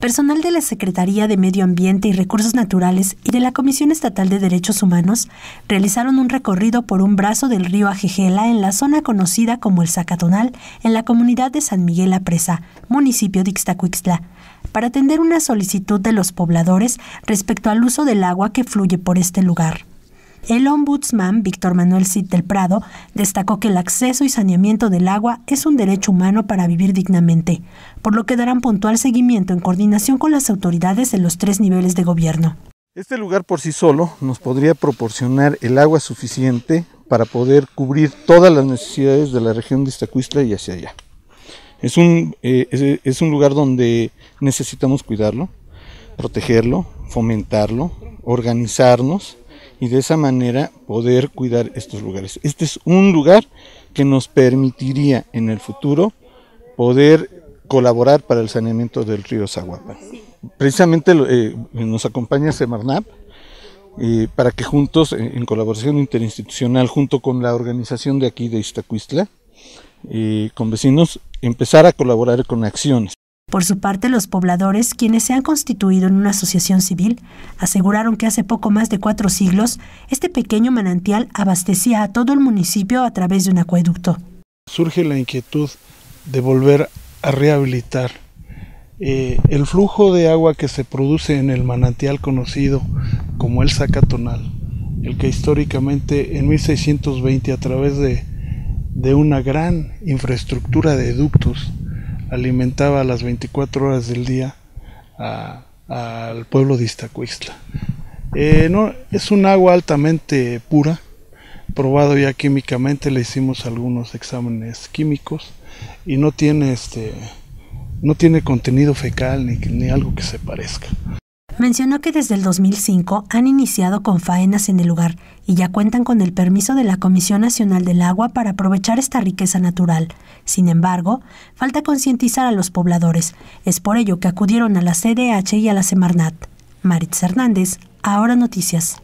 Personal de la Secretaría de Medio Ambiente y Recursos Naturales y de la Comisión Estatal de Derechos Humanos realizaron un recorrido por un brazo del río Ajejela en la zona conocida como el Zacatonal, en la comunidad de San Miguel Apresa, Presa, municipio de Ixtacuixtla, para atender una solicitud de los pobladores respecto al uso del agua que fluye por este lugar. El ombudsman Víctor Manuel Cid del Prado destacó que el acceso y saneamiento del agua es un derecho humano para vivir dignamente, por lo que darán puntual seguimiento en coordinación con las autoridades de los tres niveles de gobierno. Este lugar por sí solo nos podría proporcionar el agua suficiente para poder cubrir todas las necesidades de la región de Iztacuistla y hacia allá. Es un, eh, es un lugar donde necesitamos cuidarlo, protegerlo, fomentarlo, organizarnos y de esa manera poder cuidar estos lugares. Este es un lugar que nos permitiría en el futuro poder colaborar para el saneamiento del río Zaguapa. Precisamente eh, nos acompaña Semarnap eh, para que juntos, eh, en colaboración interinstitucional, junto con la organización de aquí de Iztacuistla, con vecinos, empezar a colaborar con acciones. Por su parte, los pobladores, quienes se han constituido en una asociación civil, aseguraron que hace poco más de cuatro siglos, este pequeño manantial abastecía a todo el municipio a través de un acueducto. Surge la inquietud de volver a rehabilitar eh, el flujo de agua que se produce en el manantial conocido como el Zacatonal, el que históricamente en 1620 a través de, de una gran infraestructura de ductos alimentaba a las 24 horas del día al pueblo de Iztacuistla. Eh, no, es un agua altamente pura, probado ya químicamente, le hicimos algunos exámenes químicos y no tiene este no tiene contenido fecal ni algo que se parezca mencionó que desde el 2005 han iniciado con faenas en el lugar y ya cuentan con el permiso de la Comisión Nacional del Agua para aprovechar esta riqueza natural. Sin embargo, falta concientizar a los pobladores. Es por ello que acudieron a la CDH y a la Semarnat. Maritz Hernández, Ahora Noticias.